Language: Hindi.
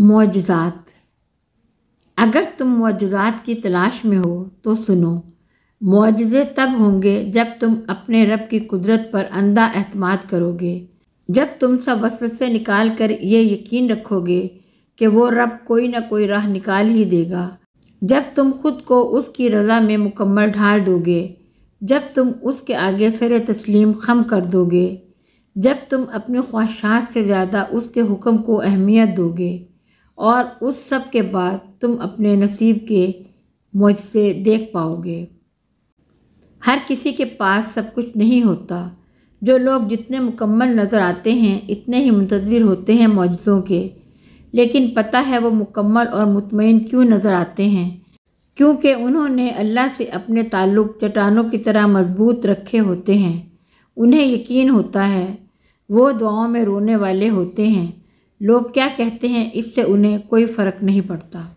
मुआजात अगर तुम मुआजात की तलाश में हो तो सुनो मुआजे तब होंगे जब तुम अपने रब की कुदरत पर अंधा अहतमाद करोगे जब तुम सब वसव से निकाल कर ये यकीन रखोगे कि वो रब कोई ना कोई राह निकाल ही देगा जब तुम खुद को उसकी रज़ा में मुकम्मल ढाल दोगे जब तुम उसके आगे सर तस्लीम खम कर दोगे जब तुम अपनी ख्वाहिशात से ज़्यादा उसके हुक्म को अहमियत दोगे और उस सब के बाद तुम अपने नसीब के मुझसे देख पाओगे हर किसी के पास सब कुछ नहीं होता जो लोग जितने मुकम्मल नज़र आते हैं इतने ही मुंतजिर होते हैं मुजज़ों के लेकिन पता है वो मुकम्मल और मुतमिन क्यों नज़र आते हैं क्योंकि उन्होंने अल्लाह से अपने ताल्लुक़ चट्टानों की तरह मजबूत रखे होते हैं उन्हें यकीन होता है वो दुआओं में रोने वाले होते हैं लोग क्या कहते हैं इससे उन्हें कोई फर्क नहीं पड़ता